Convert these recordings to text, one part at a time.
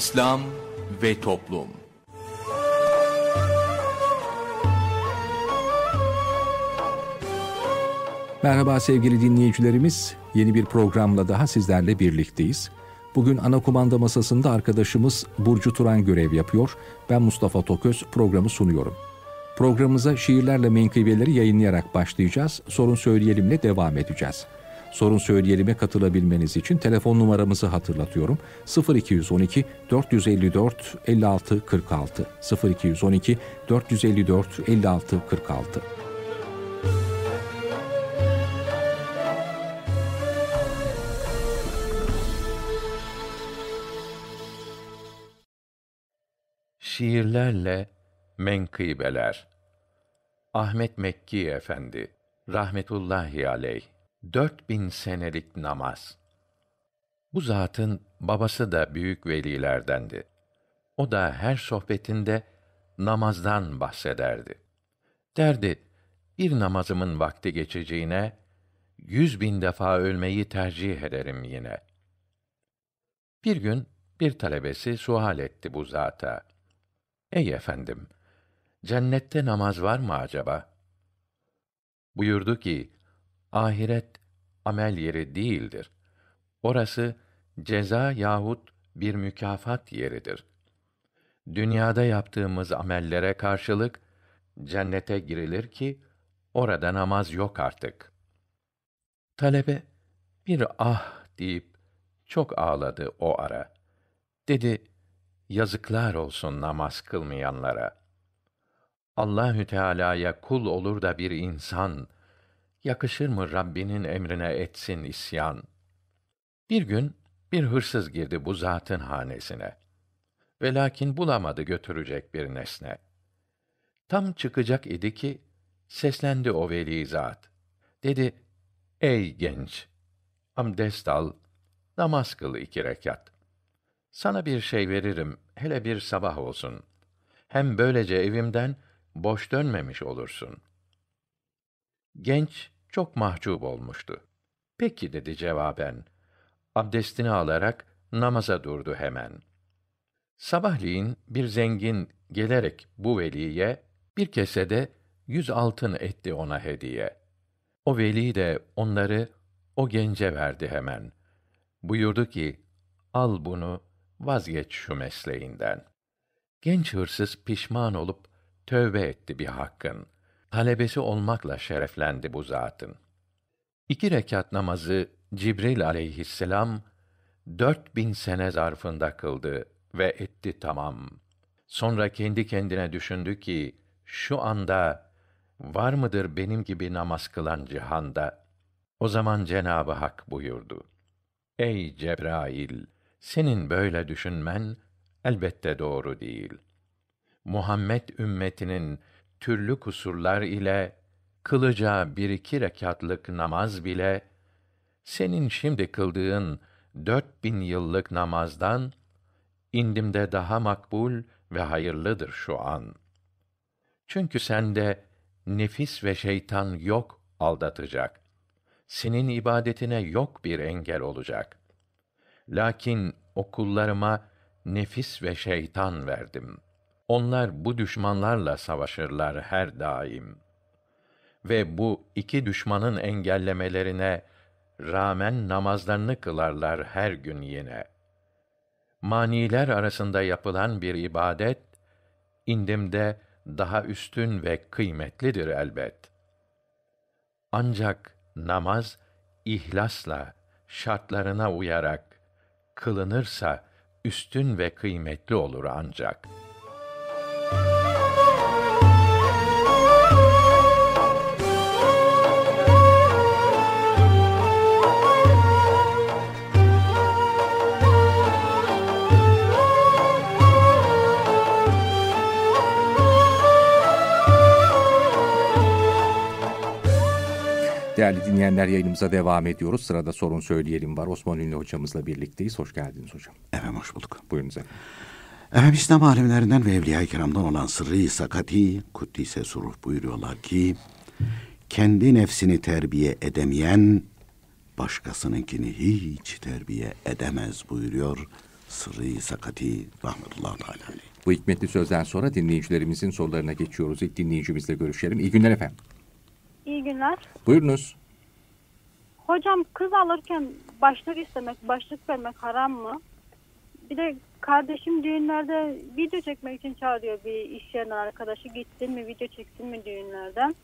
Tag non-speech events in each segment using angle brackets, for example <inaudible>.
İslam ve Toplum Merhaba sevgili dinleyicilerimiz. Yeni bir programla daha sizlerle birlikteyiz. Bugün ana kumanda masasında arkadaşımız Burcu Turan görev yapıyor. Ben Mustafa Toköz programı sunuyorum. Programımıza şiirlerle menkıbeleri yayınlayarak başlayacağız. Sorun söyleyelimle devam edeceğiz. Sorun söyleyelim'e katılabilmeniz için telefon numaramızı hatırlatıyorum. 0212 454 56 46 0212 454 56 46 Şiirlerle Menkıbeler Ahmet Mekki Efendi rahmetullahi aleyh Dört bin senelik namaz. Bu zatın babası da büyük velilerdendi. O da her sohbetinde namazdan bahsederdi. Derdi, bir namazımın vakti geçeceğine, yüz bin defa ölmeyi tercih ederim yine. Bir gün bir talebesi sual etti bu zata. Ey efendim, cennette namaz var mı acaba? Buyurdu ki, ahiret amel yeri değildir. Orası ceza yahut bir mükafat yeridir. Dünyada yaptığımız amellere karşılık cennete girilir ki orada namaz yok artık. Talebe bir ah deyip çok ağladı o ara. Dedi: Yazıklar olsun namaz kılmayanlara. Allahü Teala'ya kul olur da bir insan yakışır mı Rabbinin emrine etsin isyan? Bir gün bir hırsız girdi bu zatın hanesine. Ve lakin bulamadı götürecek bir nesne. Tam çıkacak idi ki seslendi o veli zat. Dedi: "Ey genç, abdest al, namaz kıl iki rekat. Sana bir şey veririm, hele bir sabah olsun. Hem böylece evimden boş dönmemiş olursun.'' Genç çok mahcup olmuştu. Peki dedi cevaben. Abdestini alarak namaza durdu hemen. Sabahleyin bir zengin gelerek bu veliye bir kesede yüz altın etti ona hediye. O veli de onları o gence verdi hemen. Buyurdu ki, al bunu, vazgeç şu mesleğinden. Genç hırsız pişman olup tövbe etti bir hakkın.'' talebesi olmakla şereflendi bu zatın. İki rekat namazı Cibril aleyhisselam dört bin sene zarfında kıldı ve etti tamam. Sonra kendi kendine düşündü ki şu anda var mıdır benim gibi namaz kılan cihanda? O zaman Cenabı Hak buyurdu. Ey Cebrail, senin böyle düşünmen elbette doğru değil. Muhammed ümmetinin türlü kusurlar ile kılacağı bir iki rekatlık namaz bile senin şimdi kıldığın dört bin yıllık namazdan indimde daha makbul ve hayırlıdır şu an. Çünkü sende nefis ve şeytan yok aldatacak. Senin ibadetine yok bir engel olacak. Lakin okullarıma nefis ve şeytan verdim.'' Onlar bu düşmanlarla savaşırlar her daim. Ve bu iki düşmanın engellemelerine rağmen namazlarını kılarlar her gün yine. Maniler arasında yapılan bir ibadet indimde daha üstün ve kıymetlidir elbet. Ancak namaz ihlasla, şartlarına uyarak kılınırsa üstün ve kıymetli olur ancak.'' Değerli dinleyenler yayınımıza devam ediyoruz. Sırada sorun söyleyelim var. Osman Ünlü hocamızla birlikteyiz. Hoş geldiniz hocam. Evet hoş bulduk. Buyurunuz efendim. Efendim İslam alimlerinden ve Evliya-i Kiram'dan olan Sırrı-i Sakati, Kuddise Suruh buyuruyorlar ki, kendi nefsini terbiye edemeyen, başkasınınkini hiç terbiye edemez buyuruyor Sırrı-i Sakati rahmetullahi teala. Bu hikmetli sözden sonra dinleyicilerimizin sorularına geçiyoruz. İlk dinleyicimizle görüşelim. İyi günler efendim. İyi günler. Buyurunuz. Hocam kız alırken başlık istemek, başlık vermek haram mı? Bir de kardeşim düğünlerde video çekmek için çağırıyor bir iş yerinden arkadaşı. Gittin mi video çektin mi düğünlerden?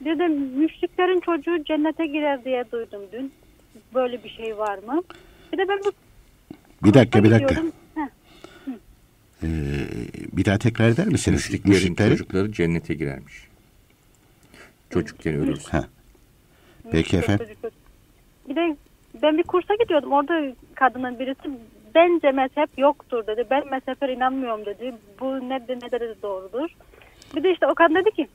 Bir de müşriklerin çocuğu cennete girer diye duydum dün. Böyle bir şey var mı? Bir de ben bu... Bir dakika bir dakika. Ee, bir daha tekrar eder misiniz? Müşriklerin Müşrikleri... çocukları cennete girermiş. Çocukken ölürsün. Ha. Peki efendim. Bir de ben bir kursa gidiyordum. Orada kadının birisi bence mezhep yoktur dedi. Ben mezhepler inanmıyorum dedi. Bu ne de ne de doğrudur. Bir de işte kadın dedi ki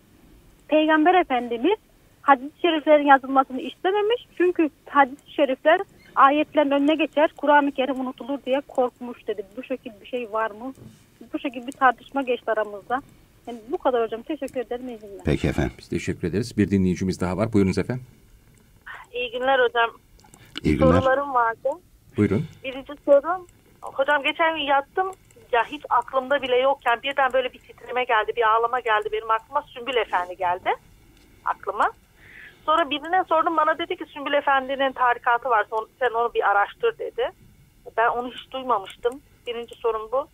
Peygamber Efendimiz hadis-i şeriflerin yazılmasını istememiş. Çünkü hadis-i şerifler ayetlerin önüne geçer. Kur'an-ı Kerim unutulur diye korkmuş dedi. Bu şekilde bir şey var mı? Bu şekilde bir tartışma geçti aramızda. Yani bu kadar hocam. Teşekkür ederim. İyi günler. Peki efendim. Biz teşekkür ederiz. Bir dinleyicimiz daha var. Buyurunuz efendim. İyi günler hocam. İyi günler. Sorularım vardı. Buyurun. Birinci sorum. Hocam geçen gün yattım. Ya hiç aklımda bile yokken birden böyle bir titreme geldi. Bir ağlama geldi benim aklıma. Sümbül Efendi geldi aklıma. Sonra birine sordum bana dedi ki Sümbül Efendi'nin tarikatı var sen onu bir araştır dedi. Ben onu hiç duymamıştım. Birinci sorum bu.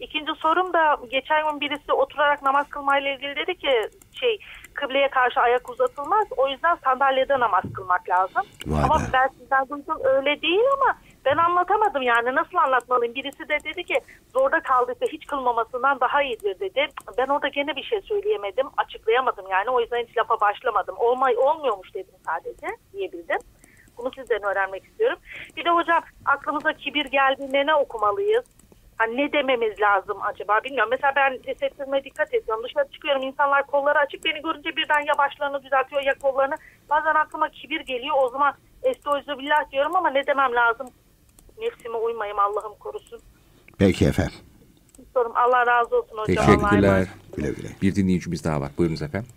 İkinci sorum da geçen gün birisi oturarak namaz kılmayla ilgili dedi ki şey kıbleye karşı ayak uzatılmaz. O yüzden sandalyede namaz kılmak lazım. Vay ama be. ben sizden duydum öyle değil ama ben anlatamadım yani nasıl anlatmalıyım. Birisi de dedi ki zorda kaldıysa hiç kılmamasından daha iyidir dedi. Ben orada gene bir şey söyleyemedim, açıklayamadım yani. O yüzden hiç lafa başlamadım. Olmay olmuyormuş dedim sadece diyebildim. Bunu sizden öğrenmek istiyorum. Bir de hocam aklımıza kibir geldiğinde ne okumalıyız? hani ne dememiz lazım acaba bilmiyorum. Mesela ben tesettürüme dikkat ediyorum. Dışarı çıkıyorum insanlar kolları açık. Beni görünce birden ya başlarını düzeltiyor ya kollarını. Bazen aklıma kibir geliyor. O zaman estağfirullah diyorum ama ne demem lazım? Nefsime uymayayım Allah'ım korusun. Peki efendim. Sorum. Allah razı olsun hocam. Teşekkürler. Güle güle. Bir dinleyicimiz daha var. Buyurunuz efendim.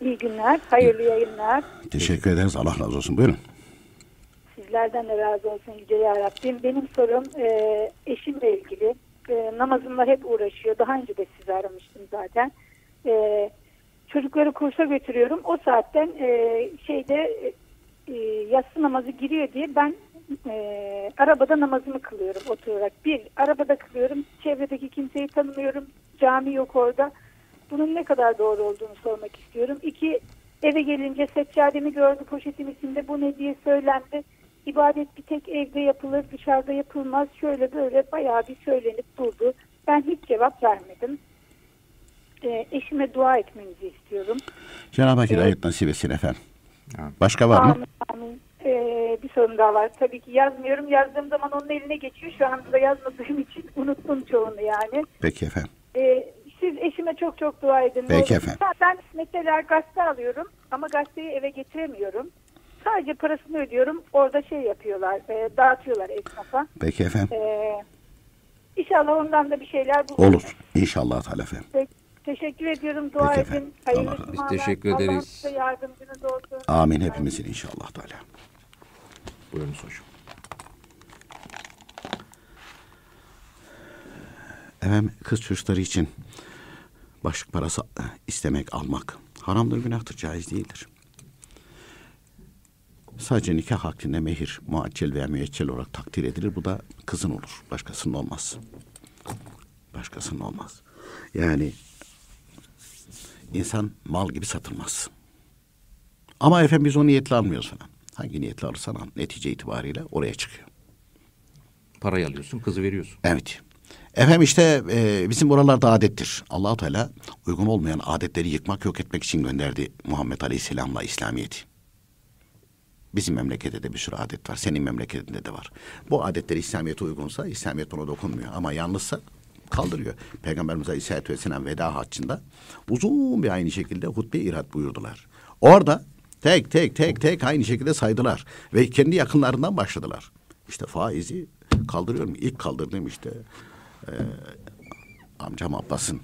İyi günler. Hayırlı yayınlar. Teşekkür ederiz. Allah razı olsun. Buyurun sizlerden de razı olsun Yüce Yarabbim. Benim sorum e, eşimle ilgili. E, namazımla hep uğraşıyor. Daha önce de sizi aramıştım zaten. E, çocukları kursa götürüyorum. O saatten e, şeyde e, yatsı namazı giriyor diye ben e, arabada namazımı kılıyorum oturarak. Bir, arabada kılıyorum. Çevredeki kimseyi tanımıyorum. Cami yok orada. Bunun ne kadar doğru olduğunu sormak istiyorum. İki, Eve gelince seccademi gördü poşetim içinde bu ne diye söylendi ibadet bir tek evde yapılır dışarıda yapılmaz şöyle böyle bayağı bir söylenip durdu. Ben hiç cevap vermedim. E, eşime dua etmenizi istiyorum. Cenab-ı Hak hidayet ee, nasip etsin efendim. Başka var mı? Amin, amin. Ee, bir sorun daha var. Tabii ki yazmıyorum. Yazdığım zaman onun eline geçiyor. Şu anda yazmadığım için unuttum çoğunu yani. Peki efendim. Ee, siz eşime çok çok dua edin. Peki efendim. Ben mesela gazete alıyorum ama gazeteyi eve getiremiyorum. Sadece parasını ödüyorum. Orada şey yapıyorlar, e, dağıtıyorlar esnafa. Peki efendim. E, inşallah ondan da bir şeyler buluruz. Olur. İnşallah Talha efendim. Peki, teşekkür ediyorum. Dua Peki edin. Hayırlı Allah, biz teşekkür ederiz. Allah yardımcınız olsun. Amin hepimizin inşallah Talha. Buyurunuz hocam. Efendim kız çocukları için başlık parası istemek, almak haramdır, günahtır, caiz değildir. Sadece nikah hakkında mehir muaccel veya müeccel olarak takdir edilir. Bu da kızın olur. Başkasının olmaz. Başkasının olmaz. Yani insan mal gibi satılmaz. Ama efendim biz o niyetle almıyoruz falan. Hangi niyetle alırsan al. Netice itibariyle oraya çıkıyor. Parayı alıyorsun, kızı veriyorsun. Evet. Efendim işte e, bizim oralarda adettir. allah Teala uygun olmayan adetleri yıkmak, yok etmek için gönderdi Muhammed Aleyhisselam'la İslamiyet'i. Bizim memlekette de bir sürü adet var. Senin memleketinde de var. Bu adetler İslamiyet'e uygunsa İslamiyet ona dokunmuyor. Ama yanlışsa kaldırıyor. Peygamberimiz Aleyhisselatü Vesselam veda haccında uzun bir aynı şekilde hutbe irat buyurdular. Orada tek tek tek tek aynı şekilde saydılar. Ve kendi yakınlarından başladılar. İşte faizi kaldırıyorum. İlk kaldırdığım işte e, amcam Abbas'ın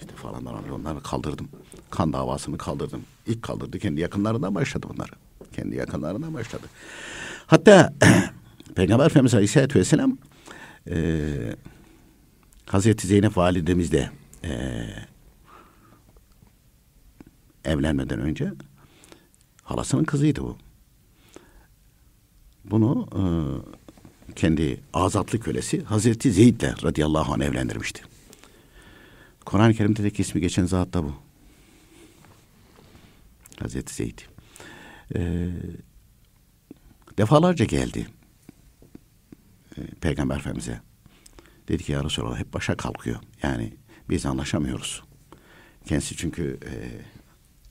işte falan amca onları kaldırdım. Kan davasını kaldırdım. İlk kaldırdı kendi yakınlarından başladı bunları. Kendi yakınlarından başladı. Hatta <clears throat> Peygamber Efendimiz Aleyhisselatü Vesselam e, Hazreti Zeynep validemiz e, evlenmeden önce halasının kızıydı bu. Bunu e, kendi azatlı kölesi Hazreti Zeyd'le radıyallahu anh evlendirmişti. Kur'an-ı Kerim'de de ismi geçen zat da bu. Hazreti Zeyd. Ee, defalarca geldi e, Peygamber Efendimiz'e. Dedi ki ya Resulallah hep başa kalkıyor. Yani biz anlaşamıyoruz. Kendisi çünkü e,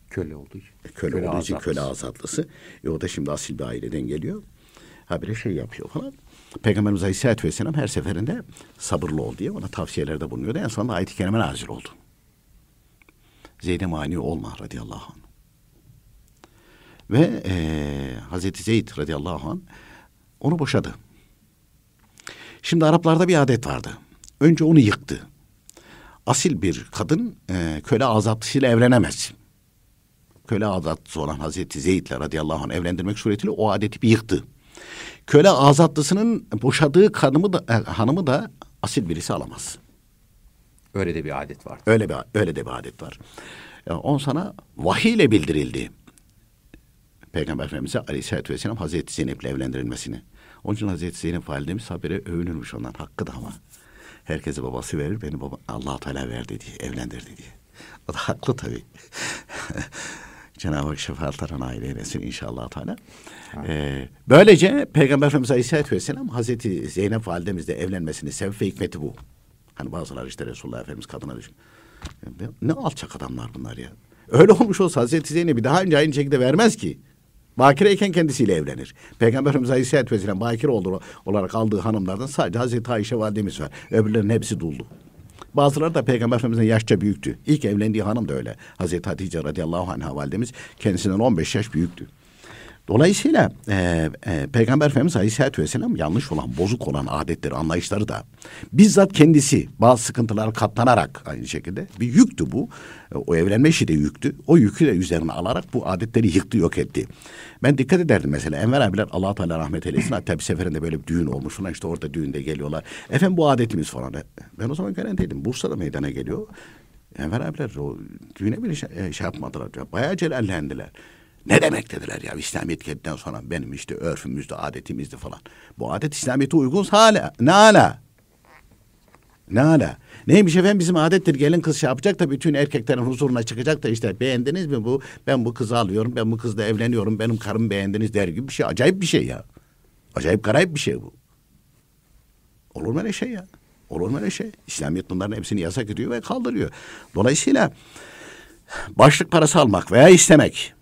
köle olduğu için. E, köle, köle olduğu için köle azatlısı. E, o da şimdi asil bir aileden geliyor. Habire şey yapıyor falan. Peygamberimiz Aleyhisselatü Vesselam her seferinde sabırlı ol diye ona tavsiyelerde bulunuyordu. En sonunda ayet-i kerime nazil oldu. Zeyd'e mani olma radıyallahu anh. Ve e, Hazreti Zeyd radıyallahu an onu boşadı. Şimdi Araplarda bir adet vardı. Önce onu yıktı. Asil bir kadın e, köle azatlısıyla evlenemez. Köle azatlısı olan Hazreti Zeyd'le radıyallahu anh evlendirmek suretiyle o adeti bir yıktı. Köle azatlısının boşadığı kadını da, e, hanımı da asil birisi alamaz. Öyle de bir adet var. Öyle bir öyle de bir adet var. Yani on sana vahiy ile bildirildi. Peygamber Efendimiz'e Aleyhisselatü Vesselam Hazreti Zeynep'le evlendirilmesini. Onun için Hazreti Zeynep validemiz habere övünürmüş ondan. Hakkı da ama. Herkese babası verir, beni baba allah Teala verdi diye, evlendirdi diye. O da haklı tabii. <laughs> Cenab-ı Hak şefaatlerine nail inşallah Teala. Ee, böylece Peygamber Efendimiz Aleyhisselatü Vesselam Hazreti Zeynep validemizle evlenmesini sebep ve hikmeti bu. Hani bazıları işte Resulullah Efendimiz kadına düşün. Ne alçak adamlar bunlar ya. Öyle olmuş olsa Hazreti Zeynep'i daha önce aynı şekilde vermez ki. Bakireyken kendisiyle evlenir. Peygamberimiz Aleyhisselatü Vesselam bakire olur olarak aldığı hanımlardan sadece Hazreti Ayşe validemiz var. Öbürlerinin hepsi duldu. Bazıları da Peygamberimizin yaşça büyüktü. İlk evlendiği hanım da öyle. Hazreti Hatice radıyallahu anh validemiz kendisinden 15 yaş büyüktü. Dolayısıyla e, e, Peygamber Efendimiz Aleyhisselatü Vesselam yanlış olan, bozuk olan adetleri, anlayışları da bizzat kendisi bazı sıkıntılar katlanarak aynı şekilde bir yüktü bu. E, o evlenme işi de yüktü. O yükü de üzerine alarak bu adetleri yıktı, yok etti. Ben dikkat ederdim mesela Enver abiler allah Teala rahmet eylesin. Hatta bir seferinde böyle bir düğün olmuş falan işte orada düğünde geliyorlar. Efendim bu adetimiz falan. Ben o zaman garantiydim. Bursa'da meydana geliyor. Enver abiler o düğüne bile şey, e, şey yapmadılar. Bayağı celallendiler. Ne demek dediler ya İslamiyet geldikten sonra benim işte örfümüzdü, adetimizdi falan. Bu adet İslamiyet'e uygun hala. Ne hala Ne hala Neymiş efendim bizim adettir gelin kız şey yapacak da bütün erkeklerin huzuruna çıkacak da işte beğendiniz mi bu? Ben bu kızı alıyorum, ben bu kızla evleniyorum, benim karım beğendiniz der gibi bir şey. Acayip bir şey ya. Acayip garip bir şey bu. Olur mu öyle şey ya? Olur mu öyle şey? İslamiyet bunların hepsini yasak ediyor ve kaldırıyor. Dolayısıyla başlık parası almak veya istemek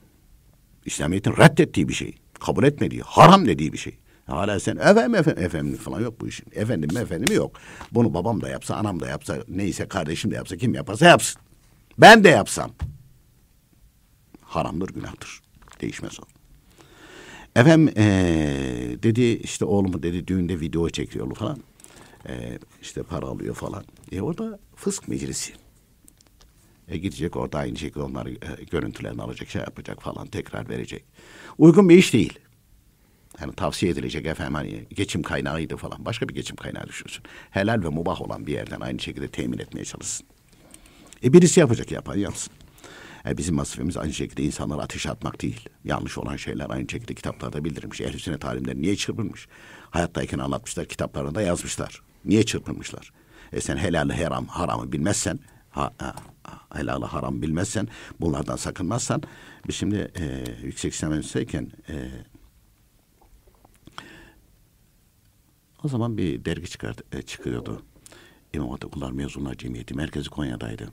İslamiyet'in reddettiği bir şey. Kabul etmediği, haram dediği bir şey. Hala sen efendim efendim efendim falan yok bu işin. Efendim efendim yok. Bunu babam da yapsa, anam da yapsa, neyse kardeşim de yapsa, kim yaparsa yapsın. Ben de yapsam. Haramdır, günahtır. Değişmez o. Efendim ee, dedi işte oğlumu dedi düğünde video çekiyor falan. E, işte para alıyor falan. E orada fısk meclisi. E, gidecek orada aynı şekilde onları e, görüntülerini alacak, şey yapacak falan tekrar verecek. Uygun bir iş değil. Yani tavsiye edilecek efendim hani geçim kaynağıydı falan. Başka bir geçim kaynağı düşünsün. Helal ve mubah olan bir yerden aynı şekilde temin etmeye çalışsın. E birisi yapacak yapan yapsın. E bizim vazifemiz aynı şekilde insanlara ateş atmak değil. Yanlış olan şeyler aynı şekilde kitaplarda bildirilmiş. Ehl-i sünnet alimleri niye çırpınmış? Hayattayken anlatmışlar, kitaplarında yazmışlar. Niye çırpınmışlar? E sen helalı haram, haramı bilmezsen ha, ha, helalı haram bilmezsen, bunlardan sakınmazsan biz şimdi e, yüksek sinema e, o zaman bir dergi çıkart, e, çıkıyordu. İmam Hatipler Mezunlar Cemiyeti. Merkezi Konya'daydı.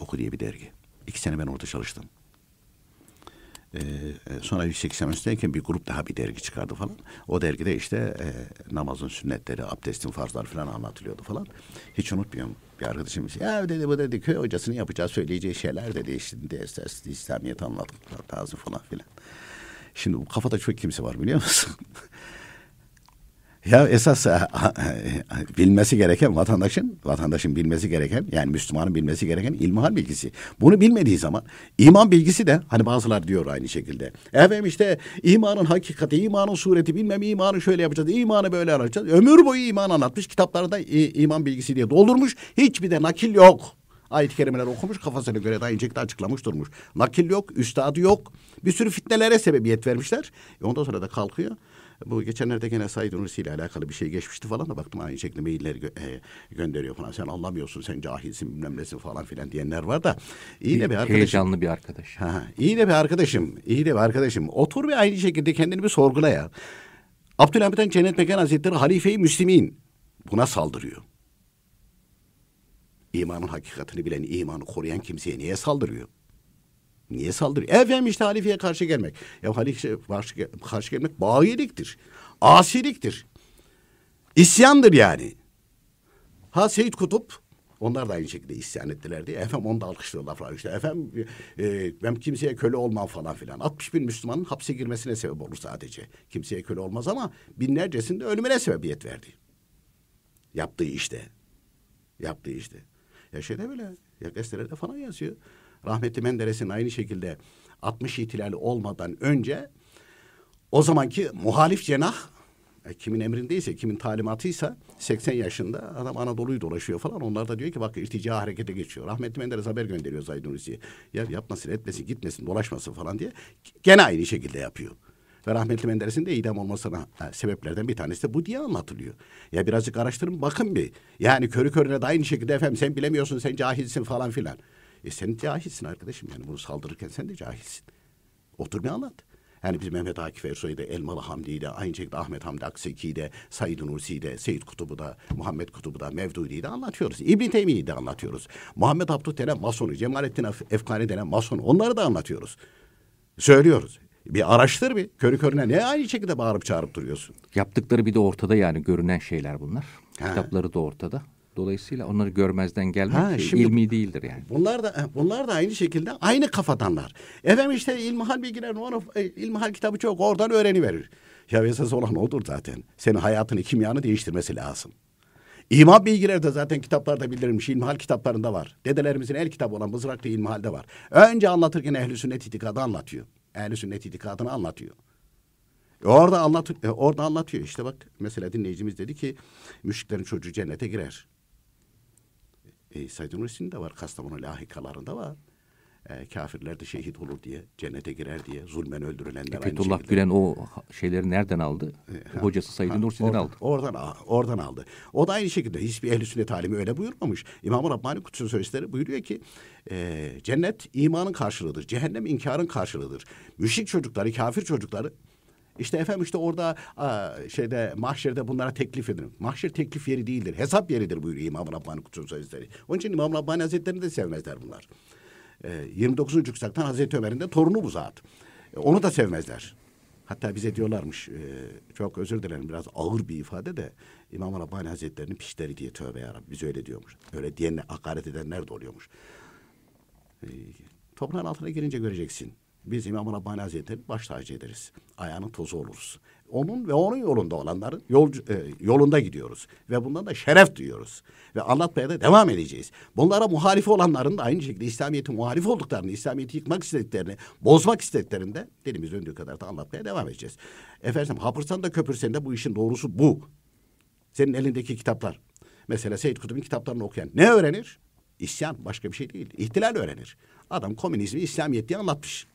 Oku diye bir dergi. İki sene ben orada çalıştım. Ee, e, sonra yüksek lisanstayken bir grup daha bir dergi çıkardı falan. O dergide işte e, namazın sünnetleri, abdestin farzları falan anlatılıyordu falan. Hiç unutmuyorum bir arkadaşım işte, ya dedi bu dedi köy hocasının yapacağız söyleyeceği şeyler dedi işte ders İslamiyet anlatmak lazım falan filan. Şimdi bu kafada çok kimse var biliyor musun? <laughs> Ya esas e, e, bilmesi gereken vatandaşın, vatandaşın bilmesi gereken yani Müslümanın bilmesi gereken ilmihal bilgisi. Bunu bilmediği zaman iman bilgisi de hani bazılar diyor aynı şekilde. Efendim işte imanın hakikati, imanın sureti bilmem imanı şöyle yapacağız, imanı böyle anlatacağız. Ömür boyu iman anlatmış, kitaplarda iman bilgisi diye doldurmuş. Hiçbir de nakil yok ayet-i kerimeler okumuş kafasına göre daha incekte açıklamış durmuş. Nakil yok, üstadı yok. Bir sürü fitnelere sebebiyet vermişler. E ondan sonra da kalkıyor. Bu geçenlerde gene Said Nursi ile alakalı bir şey geçmişti falan da baktım aynı şekilde mailler gö- e, gönderiyor falan. Sen anlamıyorsun sen cahilsin bilmem nesin falan filan diyenler var da. İyi de bir arkadaşım. Heyecanlı bir arkadaş. Ha, iyi de bir arkadaşım. İyi de bir arkadaşım. Otur bir aynı şekilde kendini bir sorgula ya. Abdülhamit'ten Cennet Mekan Hazretleri Halife-i Müslimin buna saldırıyor. İmanın hakikatini bilen, imanı koruyan kimseye niye saldırıyor? Niye saldırıyor? Efendim işte halifeye karşı gelmek. Ya halifeye karşı, karşı gelmek bayiliktir. Asiliktir. İsyandır yani. Ha Seyit Kutup onlar da aynı şekilde isyan ettiler diye. Efendim onu da alkışlıyorlar falan işte. Efendim e, ben kimseye köle olmam falan filan. 60 bin Müslümanın hapse girmesine sebep olur sadece. Kimseye köle olmaz ama binlercesinde ölümüne sebebiyet verdi. Yaptığı işte. Yaptığı işte. Ya şeyde bile ya gazetelerde falan yazıyor. Rahmetli Menderes'in aynı şekilde 60 ihtilali olmadan önce o zamanki muhalif cenah e, kimin emrindeyse, kimin talimatıysa 80 yaşında adam Anadolu'yu dolaşıyor falan. Onlar da diyor ki bak irtica harekete geçiyor. Rahmetli Menderes haber gönderiyor Zaydun Hüseyin'e. Ya yapmasın, etmesin, gitmesin, dolaşmasın falan diye. Gene aynı şekilde yapıyor. Ve rahmetli Menderes'in de idam olmasına e, sebeplerden bir tanesi de bu diye anlatılıyor. Ya birazcık araştırın bakın bir. Yani körü körüne de aynı şekilde efendim sen bilemiyorsun, sen cahilsin falan filan. E sen cahilsin arkadaşım yani bunu saldırırken sen de cahilsin. Otur bir anlat. Yani biz Mehmet Akif Ersoy'u da Elmalı Hamdi'yi de aynı şekilde Ahmet Hamdi Akseki'yi de Said Nursi'yi de Seyit Kutub'u da Muhammed Kutub'u da Mevdudi'yi de anlatıyoruz. İbn Teymiye'yi de anlatıyoruz. Muhammed Abdut denen masonu, Cemalettin Efkani denen mason onları da anlatıyoruz. Söylüyoruz. Bir araştır bir. Körü körüne ne aynı şekilde bağırıp çağırıp duruyorsun? Yaptıkları bir de ortada yani görünen şeyler bunlar. He. Kitapları da ortada. Dolayısıyla onları görmezden gelmek ha, şey şimdi, ilmi değildir yani. Bunlar da bunlar da aynı şekilde aynı kafadanlar. Efendim işte ilmihal bilgiler, ona e, ilmihal kitabı çok oradan öğreni verir. Ya esas olan odur zaten. Senin hayatını kimyanı değiştirmesi lazım. İma bilgiler de zaten kitaplarda bildirilmiş. İlmihal kitaplarında var. Dedelerimizin el kitabı olan Mızraklı İlmihal'de var. Önce anlatırken ehli sünnet itikadı anlatıyor. Ehli sünnet itikadını anlatıyor. E, orada anlat e, orada anlatıyor. İşte bak mesela dinleyicimiz dedi ki müşriklerin çocuğu cennete girer. E, Said Nursi'nin de var. Kastamonu lahikalarında var. E, kafirler de şehit olur diye, cennete girer diye, zulmen öldürülenler e, Fethullah şekilde. Gülen o şeyleri nereden aldı? E, e ha, Hocası Said Nursi'den aldı. Oradan oradan aldı. O da aynı şekilde hiçbir ehli sünnet alimi öyle buyurmamış. İmam-ı Rabbani Kutsu Sözleri buyuruyor ki e, cennet imanın karşılığıdır. Cehennem inkarın karşılığıdır. Müşrik çocukları, kafir çocukları işte efendim işte orada şeyde mahşerde bunlara teklif edin. Mahşer teklif yeri değildir. Hesap yeridir buyuruyor İmam Rabbani Kutsal Sözleri. Onun için İmam Rabbani Hazretleri'ni de sevmezler bunlar. E, 29. Yüksak'tan Hazreti Ömer'in de torunu bu zat. E, onu da sevmezler. Hatta bize diyorlarmış, e, çok özür dilerim biraz ağır bir ifade de İmam Rabbani Hazretleri'nin pişleri diye tövbe yarabbim. Biz öyle diyormuş. Öyle diyenle hakaret edenler de oluyormuş. E, toprağın altına girince göreceksin biz İmam Rabbani Hazretleri baş tacı ederiz. Ayağının tozu oluruz. Onun ve onun yolunda olanların yolcu, e, yolunda gidiyoruz. Ve bundan da şeref duyuyoruz. Ve anlatmaya da devam edeceğiz. Bunlara muhalif olanların da aynı şekilde İslamiyet'in muhalif olduklarını, İslamiyet'i yıkmak istediklerini, bozmak istediklerini de dilimiz döndüğü kadar da anlatmaya devam edeceğiz. Efendim hapırsan da köpürsen de bu işin doğrusu bu. Senin elindeki kitaplar. Mesela Seyyid Kutub'un kitaplarını okuyan ne öğrenir? İsyan başka bir şey değil. İhtilal öğrenir. Adam komünizmi İslamiyet diye anlatmış.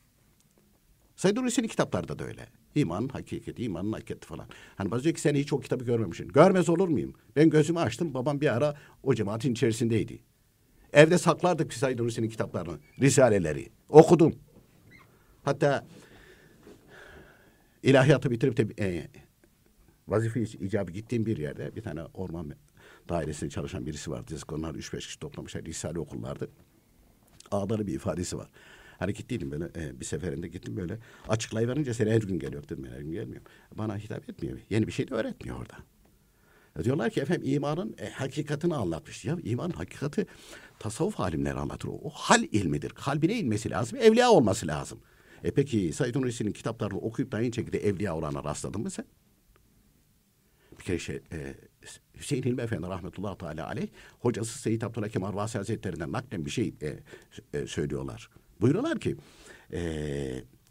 Said Nursi'nin kitaplarda da öyle. İman, hakikati, imanın hakikati falan. Hani bazı diyor ki sen hiç o kitabı görmemişsin. Görmez olur muyum? Ben gözümü açtım. Babam bir ara o cemaatin içerisindeydi. Evde saklardık Said Nursi'nin kitaplarını, risaleleri. Okudum. Hatta ilahiyatı bitirip de e, vazife icabı gittiğim bir yerde bir tane orman dairesinde çalışan birisi vardı. Onlar üç beş kişi toplamışlar. Risale okullardı. Ağları bir ifadesi var hareketliydim böyle. E, bir seferinde gittim böyle. Açıklayıverince seni her gün geliyor dedim ben her gün gelmiyorum. Bana hitap etmiyor. Yeni bir şey de öğretmiyor orada. E, diyorlar ki efendim imanın e, hakikatini anlatmış. Ya imanın hakikati tasavvuf alimleri anlatır. O, o hal ilmidir. Kalbine inmesi lazım. Evliya olması lazım. E peki Said Nursi'nin kitaplarını okuyup da aynı şekilde evliya olana rastladın mı sen? Bir kere şey, e, Hüseyin Hilmi Efendi rahmetullahi teala aleyh hocası Seyyid Abdülhakim Arvasi Hazretleri'nden naklen bir şey e, e, söylüyorlar. Buyuruyorlar ki e,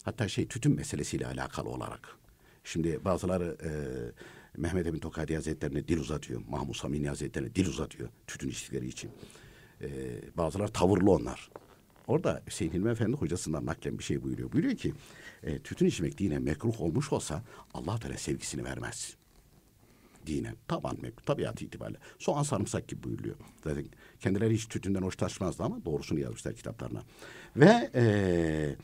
hatta şey tütün meselesiyle alakalı olarak. Şimdi bazıları e, Mehmet Emin Tokadi Hazretleri'ne dil uzatıyor. Mahmut Samini Hazretleri'ne dil uzatıyor tütün içtikleri için. E, bazılar tavırlı onlar. Orada Hüseyin Hilmi Efendi hocasından naklen bir şey buyuruyor. Buyuruyor ki e, tütün içmek dine mekruh olmuş olsa allah Teala sevgisini vermez dine. Taban mevcut tabiat itibariyle. Soğan sarımsak gibi buyuruyor Zaten kendileri hiç tütünden hoşlaşmazdı ama doğrusunu yazmışlar kitaplarına. Ve e, e,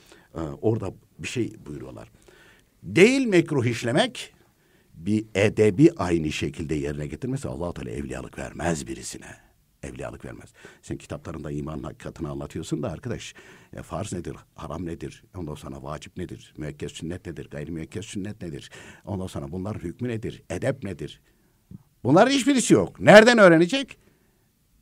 orada bir şey buyuruyorlar. Değil mekruh işlemek bir edebi aynı şekilde yerine getirmesi allah Teala evliyalık vermez birisine. Evliyalık vermez. Sen kitaplarında iman hakikatini anlatıyorsun da arkadaş e, farz nedir, haram nedir, ondan sonra vacip nedir, müekkez sünnet nedir, gayrimüekkez sünnet nedir, ondan sonra bunların hükmü nedir, edep nedir, Bunların hiçbirisi yok. Nereden öğrenecek?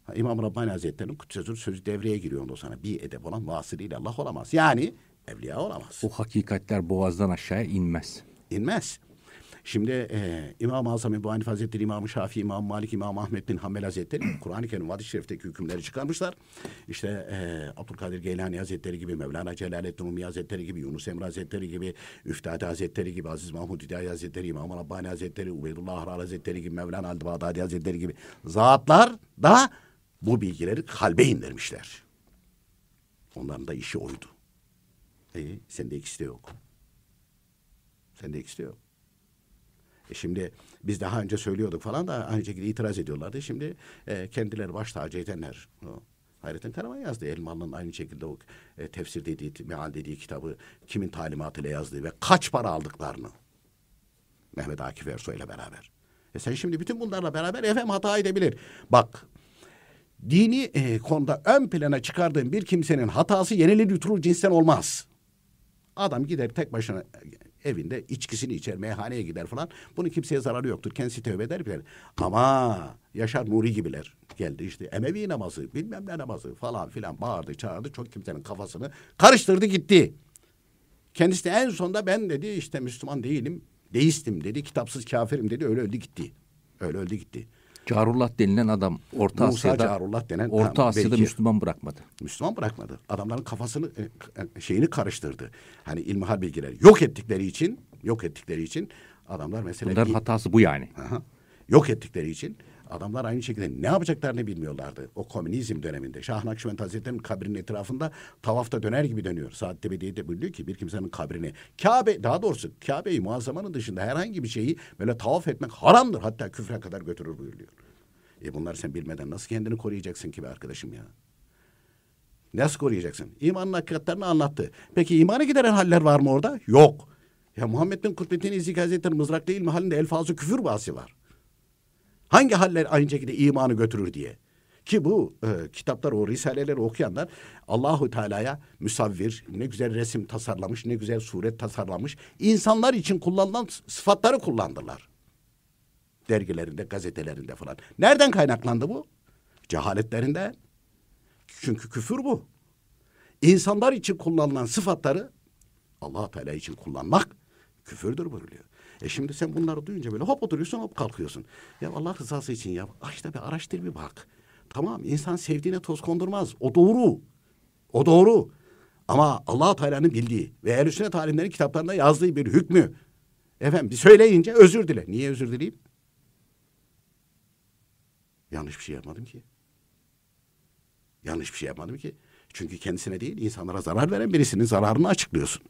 Ha, İmam Rabbani Hazretleri'nin kutsuzun sözü devreye giriyor ondan sonra. Bir edep olan vasılıyla Allah olamaz. Yani evliya olamaz. O hakikatler boğazdan aşağıya inmez. İnmez. Şimdi e, İmam-ı Azam Ebu Hanif Hazretleri, İmam-ı Şafii, İmam Malik, İmam Ahmet bin Hanbel Hazretleri Kur'an-ı Kerim Vadis Şerif'teki hükümleri çıkarmışlar. İşte e, Abdülkadir Geylani Hazretleri gibi, Mevlana Celaleddin Rumi Hazretleri gibi, Yunus Emre Hazretleri gibi, Üftadi Hazretleri gibi, Aziz Mahmud Hidayet Hazretleri, İmam Rabbani Hazretleri, Ubeydullah Ahrar Hazretleri gibi, Mevlana Aldı Bağdadi Hazretleri gibi zatlar da bu bilgileri kalbe indirmişler. Onların da işi oydu. E, sende ikisi de yok. Sende ikisi de yok. E, şimdi biz daha önce söylüyorduk falan da aynı şekilde itiraz ediyorlardı. Şimdi e, kendileri baş tacı edenler. O, Hayrettin Karaman yazdı. Elmalı'nın aynı şekilde o e, tefsir dediği, meal dediği kitabı kimin talimatıyla yazdığı ve kaç para aldıklarını. Mehmet Akif Ersoy ile beraber. E sen şimdi bütün bunlarla beraber efem hata edebilir. Bak dini e, konuda ön plana çıkardığın bir kimsenin hatası yenilir yutulur cinsten olmaz. Adam gider tek başına evinde içkisini içer, meyhaneye gider falan. Bunun kimseye zararı yoktur. Kendisi tövbe eder bilir. Ama Yaşar Nuri gibiler geldi işte Emevi namazı, bilmem ne namazı falan filan bağırdı, çağırdı. Çok kimsenin kafasını karıştırdı gitti. Kendisi de en sonunda ben dedi işte Müslüman değilim, deistim dedi, kitapsız kafirim dedi. Öyle öldü gitti. Öyle öldü gitti. Carullah denilen adam Orta Musa Asya'da Carullah denen Orta Asya'da belki, Müslüman bırakmadı. Müslüman bırakmadı. Adamların kafasını e, e, şeyini karıştırdı. Hani ilmihal bilgileri yok ettikleri için yok ettikleri için adamlar mesela Bunların hatası bu yani. Aha, yok ettikleri için Adamlar aynı şekilde ne yapacaklarını bilmiyorlardı. O komünizm döneminde. Şah Nakşibend Hazretleri'nin kabrinin etrafında tavafta döner gibi dönüyor. Saatte de buyuruyor ki bir kimsenin kabrini. Kabe daha doğrusu Kabe'yi muazzamanın dışında herhangi bir şeyi böyle tavaf etmek haramdır. Hatta küfre kadar götürür buyuruyor. E bunları sen bilmeden nasıl kendini koruyacaksın ki be arkadaşım ya? Nasıl koruyacaksın? İmanın hakikatlerini anlattı. Peki imanı gideren haller var mı orada? Yok. Ya Muhammed bin Kutbeddin İzik Hazretleri değil İlmi halinde fazla küfür bahsi var. Hangi haller aynı şekilde imanı götürür diye. Ki bu e, kitaplar o risaleleri okuyanlar Allahu Teala'ya müsavvir ne güzel resim tasarlamış ne güzel suret tasarlamış insanlar için kullanılan sıfatları kullandılar. Dergilerinde gazetelerinde falan. Nereden kaynaklandı bu? Cehaletlerinde. Çünkü küfür bu. İnsanlar için kullanılan sıfatları Allah Teala için kullanmak küfürdür buyuruyor. E şimdi sen bunları duyunca böyle hop oturuyorsun hop kalkıyorsun. Ya Allah rızası için ya aç da bir araştır bir bak. Tamam insan sevdiğine toz kondurmaz. O doğru. O doğru. Ama Allah Teala'nın bildiği ve el sünnet alimlerin kitaplarında yazdığı bir hükmü efendim bir söyleyince özür dile. Niye özür dileyim? Yanlış bir şey yapmadım ki. Yanlış bir şey yapmadım ki. Çünkü kendisine değil insanlara zarar veren birisinin zararını açıklıyorsun.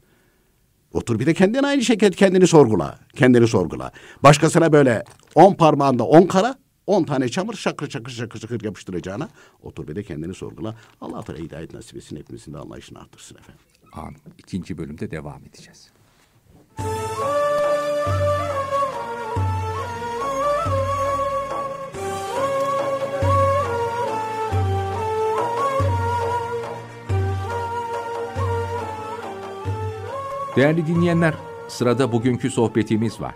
Otur bir de kendin aynı şekilde kendini sorgula. Kendini sorgula. Başkasına böyle on parmağında on kara, on tane çamur şakır şakır şakır şakır yapıştıracağına otur bir de kendini sorgula. Allah Teala hidayet nasip etsin hepimizin de anlayışını artırsın efendim. Amin. İkinci bölümde devam edeceğiz. Değerli dinleyenler, sırada bugünkü sohbetimiz var.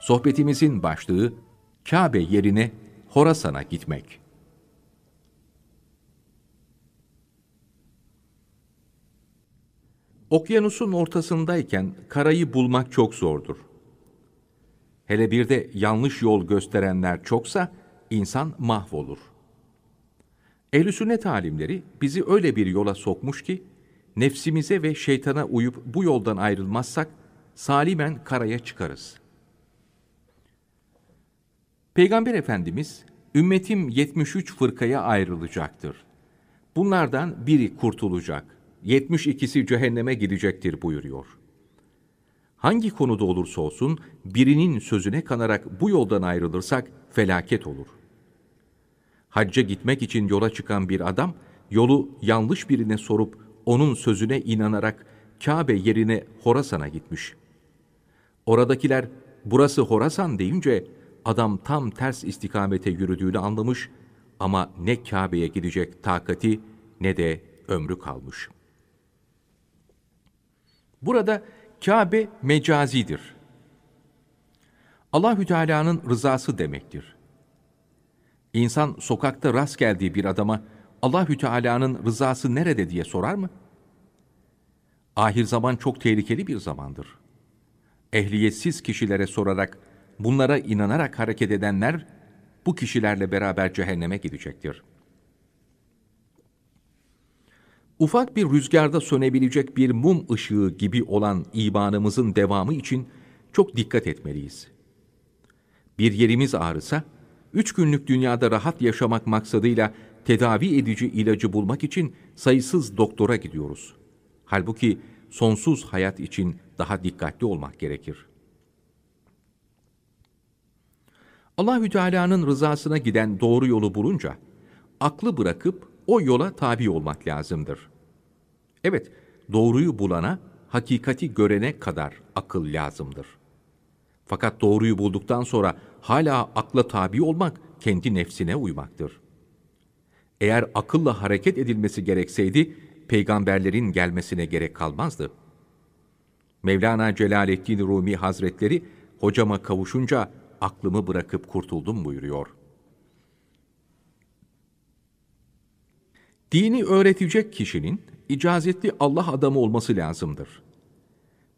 Sohbetimizin başlığı Kabe yerine Horasan'a gitmek. Okyanusun ortasındayken karayı bulmak çok zordur. Hele bir de yanlış yol gösterenler çoksa insan mahvolur. Ehl-i sünnet alimleri bizi öyle bir yola sokmuş ki nefsimize ve şeytana uyup bu yoldan ayrılmazsak salimen karaya çıkarız. Peygamber Efendimiz, ümmetim 73 fırkaya ayrılacaktır. Bunlardan biri kurtulacak, 72'si cehenneme gidecektir buyuruyor. Hangi konuda olursa olsun birinin sözüne kanarak bu yoldan ayrılırsak felaket olur. Hacca gitmek için yola çıkan bir adam yolu yanlış birine sorup onun sözüne inanarak Kabe yerine Horasan'a gitmiş. Oradakiler burası Horasan deyince adam tam ters istikamete yürüdüğünü anlamış ama ne Kabe'ye gidecek takati ne de ömrü kalmış. Burada Kabe mecazidir. Allahü Teala'nın rızası demektir. İnsan sokakta rast geldiği bir adama Allahü Teala'nın rızası nerede diye sorar mı? Ahir zaman çok tehlikeli bir zamandır. Ehliyetsiz kişilere sorarak, bunlara inanarak hareket edenler bu kişilerle beraber cehenneme gidecektir. Ufak bir rüzgarda sönebilecek bir mum ışığı gibi olan imanımızın devamı için çok dikkat etmeliyiz. Bir yerimiz ağrısa, üç günlük dünyada rahat yaşamak maksadıyla tedavi edici ilacı bulmak için sayısız doktora gidiyoruz. Halbuki sonsuz hayat için daha dikkatli olmak gerekir. Allahü Teala'nın rızasına giden doğru yolu bulunca aklı bırakıp o yola tabi olmak lazımdır. Evet, doğruyu bulana, hakikati görene kadar akıl lazımdır. Fakat doğruyu bulduktan sonra hala akla tabi olmak kendi nefsine uymaktır. Eğer akılla hareket edilmesi gerekseydi, peygamberlerin gelmesine gerek kalmazdı. Mevlana Celaleddin Rumi Hazretleri, hocama kavuşunca aklımı bırakıp kurtuldum buyuruyor. Dini öğretecek kişinin icazetli Allah adamı olması lazımdır.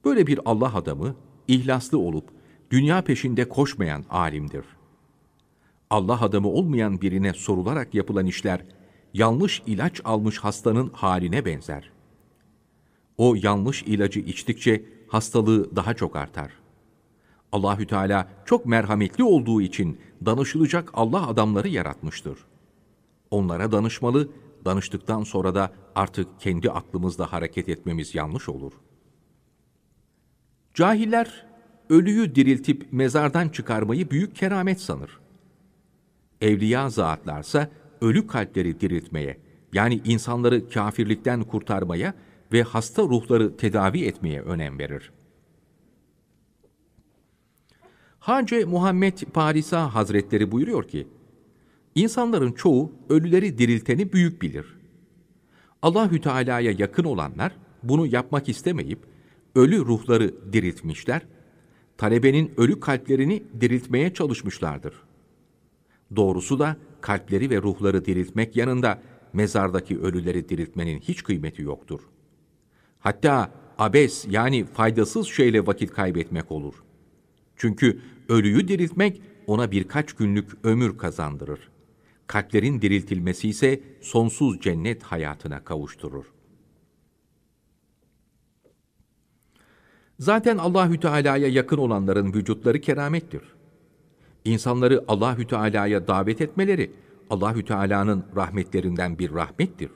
Böyle bir Allah adamı, ihlaslı olup, dünya peşinde koşmayan alimdir. Allah adamı olmayan birine sorularak yapılan işler, yanlış ilaç almış hastanın haline benzer. O yanlış ilacı içtikçe hastalığı daha çok artar. Allahü Teala çok merhametli olduğu için danışılacak Allah adamları yaratmıştır. Onlara danışmalı, danıştıktan sonra da artık kendi aklımızla hareket etmemiz yanlış olur. Cahiller ölüyü diriltip mezardan çıkarmayı büyük keramet sanır evliya zatlarsa ölü kalpleri diriltmeye, yani insanları kafirlikten kurtarmaya ve hasta ruhları tedavi etmeye önem verir. Hacı Muhammed Parisa Hazretleri buyuruyor ki, İnsanların çoğu ölüleri dirilteni büyük bilir. Allahü Teala'ya yakın olanlar bunu yapmak istemeyip ölü ruhları diriltmişler, talebenin ölü kalplerini diriltmeye çalışmışlardır.'' Doğrusu da kalpleri ve ruhları diriltmek yanında mezardaki ölüleri diriltmenin hiç kıymeti yoktur. Hatta abes yani faydasız şeyle vakit kaybetmek olur. Çünkü ölüyü diriltmek ona birkaç günlük ömür kazandırır. Kalplerin diriltilmesi ise sonsuz cennet hayatına kavuşturur. Zaten Allahü Teala'ya yakın olanların vücutları keramettir. İnsanları Allahü Teala'ya davet etmeleri Allahü Teala'nın rahmetlerinden bir rahmettir.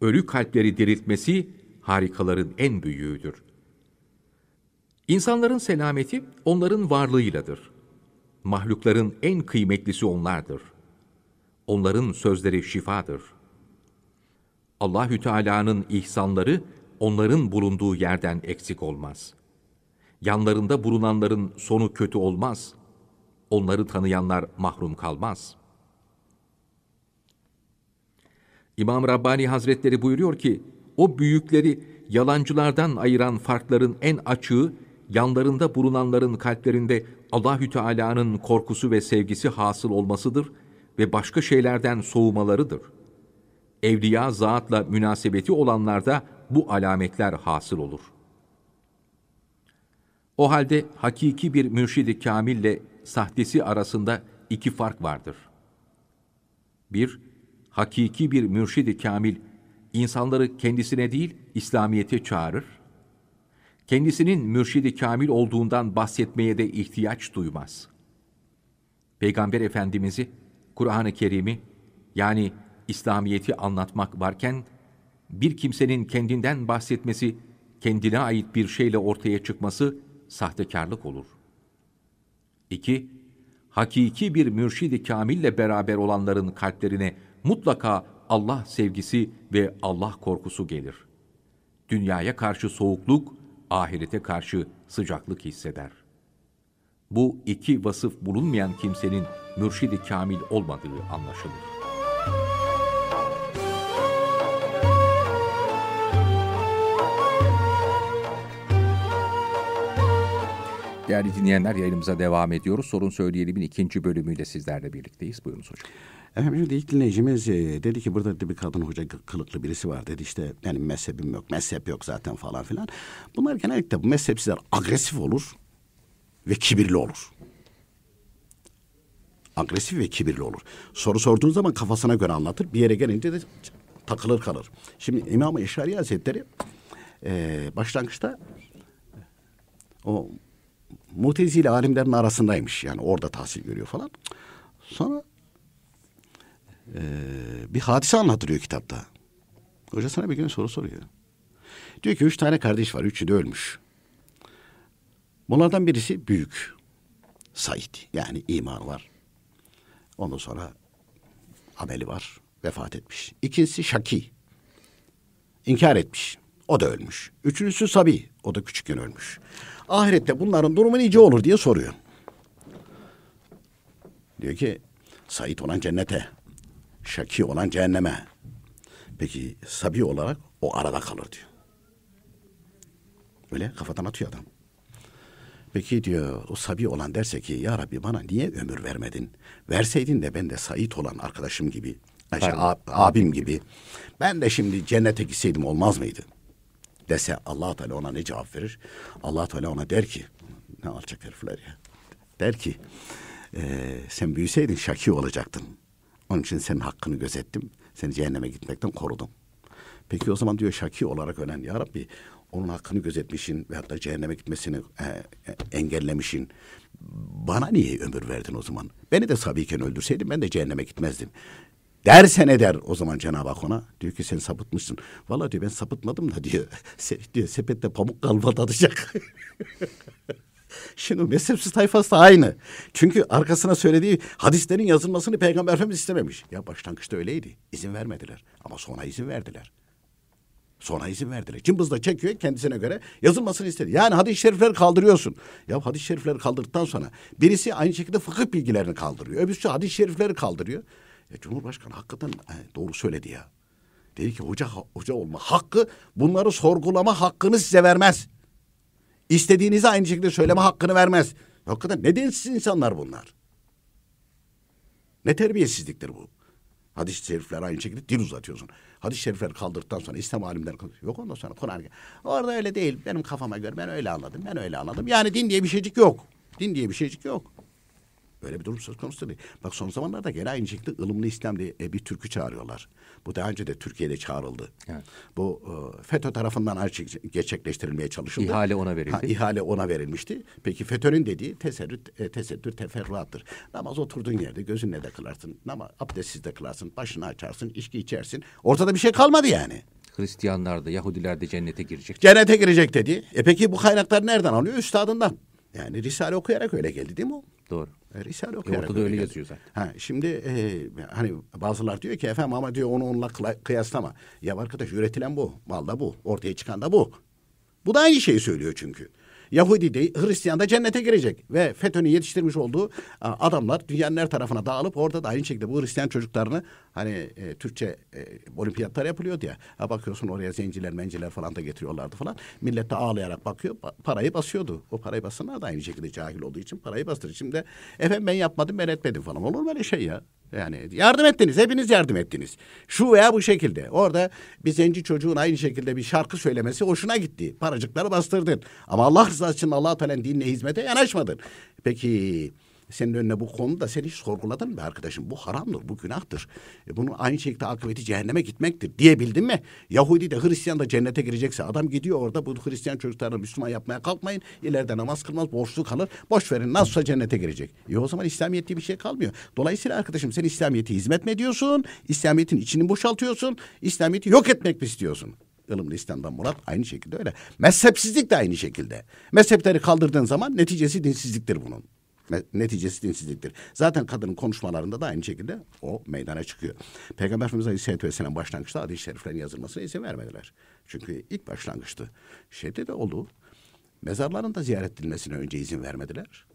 Ölü kalpleri diriltmesi harikaların en büyüğüdür. İnsanların selameti onların varlığıyladır. Mahlukların en kıymetlisi onlardır. Onların sözleri şifadır. Allahü Teala'nın ihsanları onların bulunduğu yerden eksik olmaz. Yanlarında bulunanların sonu kötü olmaz.'' onları tanıyanlar mahrum kalmaz. İmam Rabbani Hazretleri buyuruyor ki, o büyükleri yalancılardan ayıran farkların en açığı, yanlarında bulunanların kalplerinde Allahü Teala'nın korkusu ve sevgisi hasıl olmasıdır ve başka şeylerden soğumalarıdır. Evliya zatla münasebeti olanlarda bu alametler hasıl olur. O halde hakiki bir mürşidi kamille sahtesi arasında iki fark vardır. Bir, Hakiki bir mürşidi kamil insanları kendisine değil İslamiyete çağırır. Kendisinin mürşidi kamil olduğundan bahsetmeye de ihtiyaç duymaz. Peygamber Efendimizi Kur'an-ı Kerim'i yani İslamiyeti anlatmak varken bir kimsenin kendinden bahsetmesi, kendine ait bir şeyle ortaya çıkması sahtekarlık olur. 2. Hakiki bir mürşidi kamille beraber olanların kalplerine mutlaka Allah sevgisi ve Allah korkusu gelir. Dünyaya karşı soğukluk, ahirete karşı sıcaklık hisseder. Bu iki vasıf bulunmayan kimsenin mürşidi kamil olmadığı anlaşılır. Değerli dinleyenler yayınımıza devam ediyoruz. Sorun Söyleyelim'in ikinci bölümüyle sizlerle birlikteyiz. Buyurunuz hocam. Efendim şimdi ilk dinleyicimiz e, dedi ki burada bir kadın hoca kılıklı birisi var dedi işte benim mezhebim yok mezhep yok zaten falan filan. Bunlar genellikle bu mezhepsizler agresif olur ve kibirli olur. Agresif ve kibirli olur. Soru sorduğun zaman kafasına göre anlatır bir yere gelince de takılır kalır. Şimdi İmam-ı Eşari Hazretleri e, başlangıçta o Mutezile alimlerin arasındaymış yani orada tahsil görüyor falan. Sonra e, bir hadise anlatılıyor kitapta. Hoca sana bir gün soru soruyor. Diyor ki üç tane kardeş var, üçü de ölmüş. Bunlardan birisi büyük. Said yani iman var. Ondan sonra ameli var, vefat etmiş. İkincisi Şaki, inkar etmiş. O da ölmüş. Üçüncüsü Sabi, o da küçükken ölmüş. Ahirette bunların durumu nice olur diye soruyor. Diyor ki Said olan cennete, Şaki olan cehenneme. Peki Sabi olarak o arada kalır diyor. Öyle kafadan atıyor adam. Peki diyor o sabi olan derse ki ya Rabbi bana niye ömür vermedin? Verseydin de ben de Said olan arkadaşım gibi, işte abim gibi. Ben de şimdi cennete gitseydim olmaz mıydı? dese allah Teala ona ne cevap verir? allah Teala ona der ki, ne alçak herifler ya. Der ki, e, sen büyüseydin şaki olacaktın. Onun için senin hakkını gözettim. Seni cehenneme gitmekten korudum. Peki o zaman diyor şaki olarak ölen ya Rabbi onun hakkını gözetmişin ve hatta cehenneme gitmesini e, e, engellemişin. Bana niye ömür verdin o zaman? Beni de sabiyken öldürseydin ben de cehenneme gitmezdim. Dersen eder o zaman Cenab-ı Hak ona. Diyor ki sen sapıtmışsın. Vallahi diyor ben sapıtmadım da diyor. <laughs> Se, diyor sepette pamuk kalfa tadacak. <laughs> Şimdi mezhepsiz tayfası da aynı. Çünkü arkasına söylediği hadislerin yazılmasını Peygamber Efendimiz istememiş. Ya başlangıçta öyleydi. İzin vermediler. Ama sonra izin verdiler. Sonra izin verdiler. Cımbız da çekiyor kendisine göre yazılmasını istedi. Yani hadis-i şerifleri kaldırıyorsun. Ya hadis-i şerifleri kaldırdıktan sonra birisi aynı şekilde fıkıh bilgilerini kaldırıyor. Öbürsü hadis-i şerifleri kaldırıyor. Ya e, Cumhurbaşkanı hakikaten e, doğru söyledi ya. Dedi ki hoca hoca olma hakkı bunları sorgulama hakkını size vermez. İstediğinizi aynı şekilde söyleme hakkını vermez. Hakikaten ne densiz insanlar bunlar. Ne terbiyesizliktir bu. Hadis-i şerifler aynı şekilde dil uzatıyorsun. Hadis-i şerifler kaldırdıktan sonra İslam alimler kaldırıyor. Yok ondan sonra Kur'an. Orada öyle değil. Benim kafama göre ben öyle anladım. Ben öyle anladım. Yani din diye bir şeycik yok. Din diye bir şeycik yok. Böyle bir durum söz konusu değil. Bak son zamanlarda gene aynı şekilde ılımlı İslam diye e, bir türkü çağırıyorlar. Bu daha önce de Türkiye'de çağrıldı. Evet. Bu e, FETÖ tarafından gerçekleştirilmeye çalışıldı. İhale ona verildi. Ha, ihale ona verilmişti. Peki FETÖ'nün dediği teserrüt, e, tesettür teferruattır. Namaz oturduğun yerde gözünle de kılarsın. Namaz abdestsiz de kılarsın. Başını açarsın. içki içersin. Ortada bir şey kalmadı yani. Hristiyanlar da Yahudiler de cennete girecek. Cennete girecek dedi. E peki bu kaynaklar nereden alıyor? Üstadından. Yani Risale okuyarak öyle geldi değil mi o? Doğru risale okuyarak. E, ortada öyle yazıyor zaten. Ha, şimdi e, hani bazılar diyor ki efendim ama diyor onu onunla kıyaslama. Ya arkadaş üretilen bu. Mal da bu. Ortaya çıkan da bu. Bu da aynı şeyi söylüyor çünkü. Yahudi de Hristiyan da cennete girecek. Ve FETÖ'nün yetiştirmiş olduğu adamlar dünyanın her tarafına dağılıp orada da aynı şekilde bu Hristiyan çocuklarını hani e, Türkçe e, olimpiyatlar yapılıyordu ya. Ha bakıyorsun oraya zenciler menciler falan da getiriyorlardı falan. Millet de ağlayarak bakıyor parayı basıyordu. O parayı basanlar da aynı şekilde cahil olduğu için parayı bastırır. Şimdi efendim ben yapmadım ben etmedim falan olur mu öyle şey ya? Yani yardım ettiniz, hepiniz yardım ettiniz. Şu veya bu şekilde. Orada bir zenci çocuğun aynı şekilde bir şarkı söylemesi hoşuna gitti. Paracıkları bastırdın. Ama Allah rızası için Allah Teala'nın dinine hizmete yanaşmadın. Peki senin önüne bu konuda sen hiç sorguladın mı arkadaşım? Bu haramdır, bu günahtır. E bunun aynı şekilde akıbeti cehenneme gitmektir diyebildin mi? Yahudi de Hristiyan da cennete girecekse adam gidiyor orada bu Hristiyan çocuklarını Müslüman yapmaya kalkmayın. İleride namaz kılmaz, borçlu kalır. Boş verin nasılsa cennete girecek. E o zaman İslamiyet diye bir şey kalmıyor. Dolayısıyla arkadaşım sen İslamiyet'e hizmet mi ediyorsun? İslamiyet'in içini boşaltıyorsun. İslamiyet'i yok etmek mi istiyorsun? ılımlı İslam'dan murat aynı şekilde öyle. Mezhepsizlik de aynı şekilde. Mezhepleri kaldırdığın zaman neticesi dinsizliktir bunun. Neticesi dinsizliktir. Zaten kadının konuşmalarında da aynı şekilde o meydana çıkıyor. Peygamber Efendimiz Aleyhisselatü Vesselam başlangıçta hadis-i şeriflerin yazılmasına izin vermediler. Çünkü ilk başlangıçtı. Şeyde de oldu. Mezarların da ziyaret edilmesine önce izin vermediler.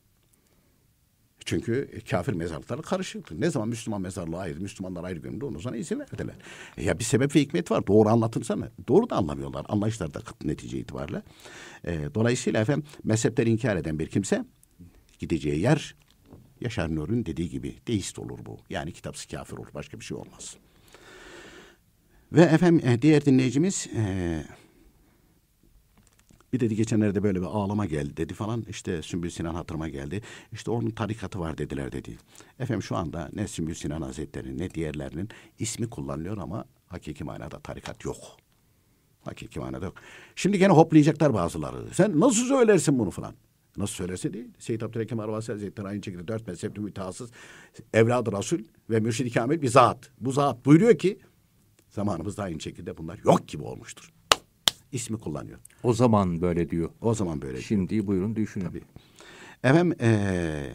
Çünkü kafir mezarlıkları karışıktı. Ne zaman Müslüman mezarlığı ayrı, Müslümanlar ayrı gömüldü ondan sonra izin verdiler. E ya bir sebep ve hikmet var. Doğru anlatılsa mı? Doğru da anlamıyorlar. Anlayışları da netice itibariyle. E, dolayısıyla efendim mezhepleri inkar eden bir kimse gideceği yer Yaşar Nur'un dediği gibi deist olur bu. Yani kitapsız kafir olur. Başka bir şey olmaz. Ve efendim e, diğer dinleyicimiz ee, bir dedi geçenlerde böyle bir ağlama geldi dedi falan. İşte Sümbül Sinan hatırıma geldi. İşte onun tarikatı var dediler dedi. Efendim şu anda ne Sümbül Sinan Hazretleri'nin ne diğerlerinin ismi kullanılıyor ama hakiki manada tarikat yok. Hakiki manada yok. Şimdi gene hoplayacaklar bazıları. Sen nasıl söylersin bunu falan. Nasıl söylese değil. Seyyid Abdülhakim Arvasi Hazretleri aynı şekilde dört mezhepli mütehassıs evladı Rasul ve mürşid Kamil bir zat. Bu zat buyuruyor ki zamanımızda aynı şekilde bunlar yok gibi olmuştur. İsmi kullanıyor. O zaman böyle diyor. O zaman böyle Şimdi buyurun düşünün. Tabii. Efendim ee,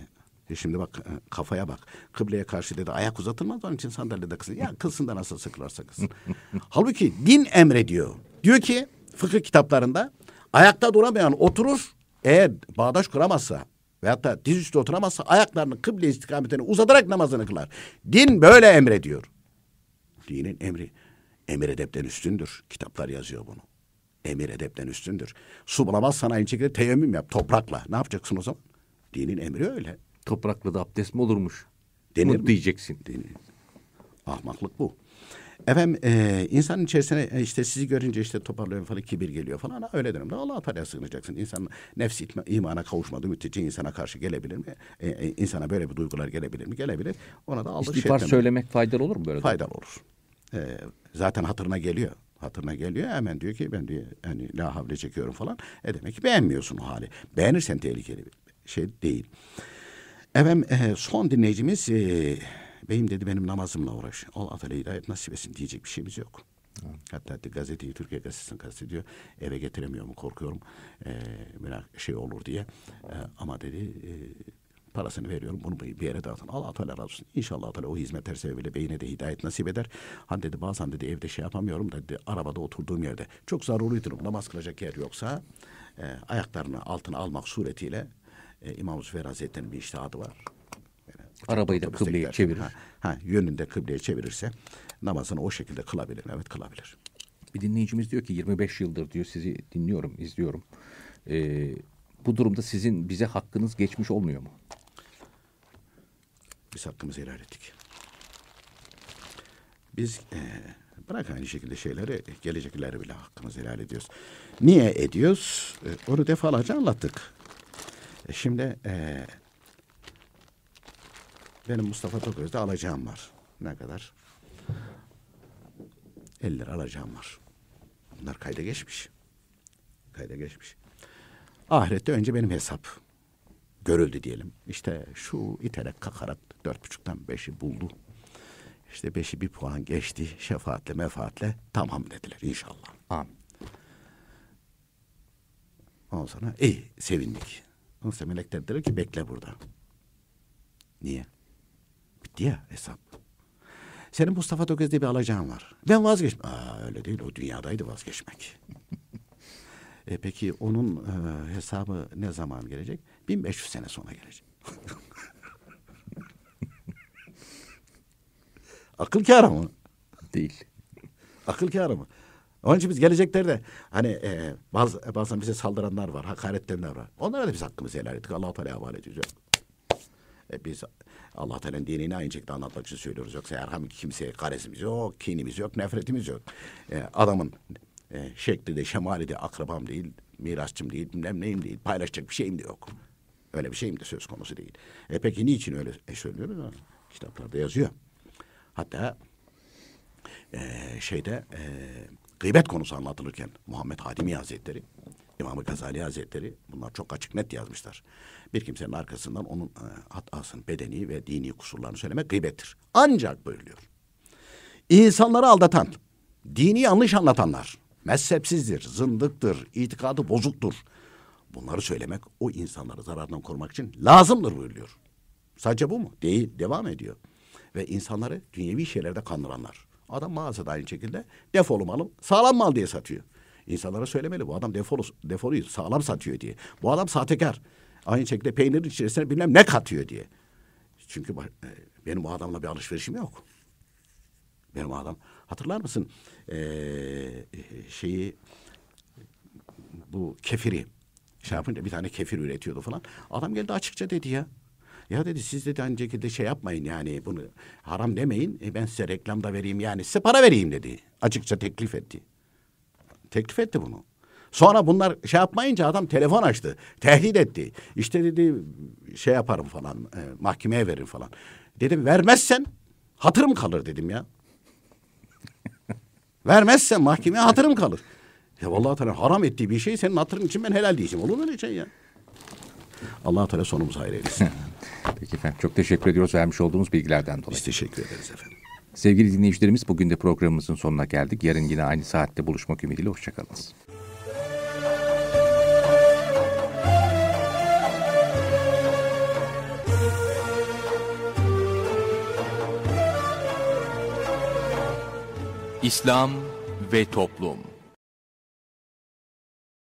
Şimdi bak e, kafaya bak. Kıbleye karşı dedi ayak uzatılmaz onun için sandalyede kısın. Ya kılsın da nasıl sıkılarsa kısın. <laughs> Halbuki din emrediyor. Diyor ki fıkıh kitaplarında ayakta duramayan oturur eğer bağdaş kuramazsa veyahut da diz üstü oturamazsa ayaklarını kıble istikametine uzatarak namazını kılar. Din böyle emrediyor. Dinin emri emir edepten üstündür. Kitaplar yazıyor bunu. Emir edepten üstündür. Su bulamazsan aynı şekilde teyemmüm yap toprakla. Ne yapacaksın o zaman? Dinin emri öyle. Toprakla da abdest mi olurmuş? Denir mi? diyeceksin. Denir. Ahmaklık bu. Efendim e, insanın içerisine e, işte sizi görünce işte toparlıyor falan kibir geliyor falan. Öyle dönemde Allah Teala'ya sığınacaksın. İnsan nefsi imana kavuşmadığı müddetçe insana karşı gelebilir mi? E, e, insana böyle bir duygular gelebilir mi? Gelebilir. Ona da Allah İstiğfar şey söylemek faydalı olur mu böyle? Faydalı olur. E, zaten hatırına geliyor hatırına geliyor. Hemen diyor ki ben diyor hani la havle çekiyorum falan. E demek ki beğenmiyorsun o hali. Beğenirsen tehlikeli bir şey değil. Efendim e, son dinleyicimiz e, Beyim dedi benim namazımla uğraş. Ol atölye hidayet nasip etsin diyecek bir şeyimiz yok. Hatta de gazeteyi Türkiye Gazetesi'ni kastediyor. Eve getiremiyorum korkuyorum. Ee, şey olur diye. Ee, ama dedi e, parasını veriyorum bunu bir yere dağıtın. Allah Teala razı olsun. İnşallah Teala o hizmetler sebebiyle beyine de hidayet nasip eder. Han dedi bazen dedi evde şey yapamıyorum dedi arabada oturduğum yerde çok zaruri durum namaz kılacak yer yoksa e, ayaklarını altına almak suretiyle e, İmam Hüsvev Hazretleri'nin bir iştihadı var. Arabayı da kıbleye çevirir. Ha, ha, yönünde kıbleye çevirirse namazını o şekilde kılabilir. Evet kılabilir. Bir dinleyicimiz diyor ki 25 yıldır diyor sizi dinliyorum, izliyorum. Ee, bu durumda sizin bize hakkınız geçmiş olmuyor mu? Biz hakkımızı helal ettik. Biz e, bırak aynı şekilde şeyleri gelecekleri bile hakkımızı helal ediyoruz. Niye ediyoruz? E, onu defalarca anlattık. E, şimdi e, benim Mustafa Toköz'de alacağım var. Ne kadar? 50 lira alacağım var. Bunlar kayda geçmiş. Kayda geçmiş. Ahirette önce benim hesap. Görüldü diyelim. İşte şu iterek kakarak dört buçuktan beşi buldu. İşte beşi bir puan geçti. Şefaatle mefaatle tamam dediler inşallah. Amin. Ondan sonra iyi sevindik. Ondan sonra melekler dediler ki bekle burada. Niye? gitti ya hesap. Senin Mustafa Tökez diye bir alacağın var. Ben vazgeçme. Aa, öyle değil o dünyadaydı vazgeçmek. <laughs> e, peki onun e, hesabı ne zaman gelecek? 1500 sene sonra gelecek. <laughs> Akıl kârı mı? Değil. Akıl kârı mı? Onun için biz geleceklerde hani e, bazı, e, bazen bize saldıranlar var, hakaretlenenler var. Onlara da biz hakkımızı helal ettik. Allah-u Teala havale ediyoruz. E, biz Allah Teala'nın dinini aynı şekilde anlatmak için söylüyoruz. Yoksa herhangi kimseye karesimiz yok, kinimiz yok, nefretimiz yok. E, adamın e, şekli de, şemali de akrabam değil, mirasçım değil, bilmem neyim değil, paylaşacak bir şeyim de yok. Öyle bir şeyim de söz konusu değil. E peki niçin öyle e, söylüyoruz? Ha, kitaplarda yazıyor. Hatta e, şeyde e, gıybet konusu anlatılırken Muhammed Hadimi Hazretleri İmam-ı Gazali Hazretleri bunlar çok açık net yazmışlar. Bir kimsenin arkasından onun e, hatasın bedeni ve dini kusurlarını söylemek gıybettir. Ancak buyuruyor. İnsanları aldatan, dini yanlış anlatanlar, mezhepsizdir, zındıktır, itikadı bozuktur. Bunları söylemek o insanları zarardan korumak için lazımdır buyuruyor. Sadece bu mu? Değil. Devam ediyor. Ve insanları dünyevi şeylerde kandıranlar. Adam mağazada aynı şekilde defolu malı sağlam mal diye satıyor. İnsanlara söylemeli. Bu adam defolu, defoluyu sağlam satıyor diye. Bu adam sahtekar. Aynı şekilde peynirin içerisine bilmem ne katıyor diye. Çünkü e, benim bu adamla bir alışverişim yok. Benim adam. Hatırlar mısın? Ee, şeyi bu kefiri şey yapınca bir tane kefir üretiyordu falan. Adam geldi açıkça dedi ya. Ya dedi siz dedi aynı şekilde şey yapmayın yani bunu haram demeyin. E ben size reklam da vereyim yani size para vereyim dedi. Açıkça teklif etti. Teklif etti bunu. Sonra bunlar şey yapmayınca adam telefon açtı. Tehdit etti. İşte dedi şey yaparım falan. E, mahkemeye verin falan. Dedim vermezsen hatırım kalır dedim ya. <laughs> vermezsen mahkemeye hatırım kalır. Ya vallahi Teala haram ettiği bir şey senin hatırın için ben helal diyeceğim. Olur mu öyle şey ya? Allah Teala sonumuzu hayır eylesin. <laughs> Peki efendim çok teşekkür ediyoruz vermiş olduğunuz bilgilerden dolayı. Biz teşekkür ederiz efendim. Sevgili dinleyicilerimiz bugün de programımızın sonuna geldik. Yarın yine aynı saatte buluşmak ümidiyle hoşçakalınız. İslam ve Toplum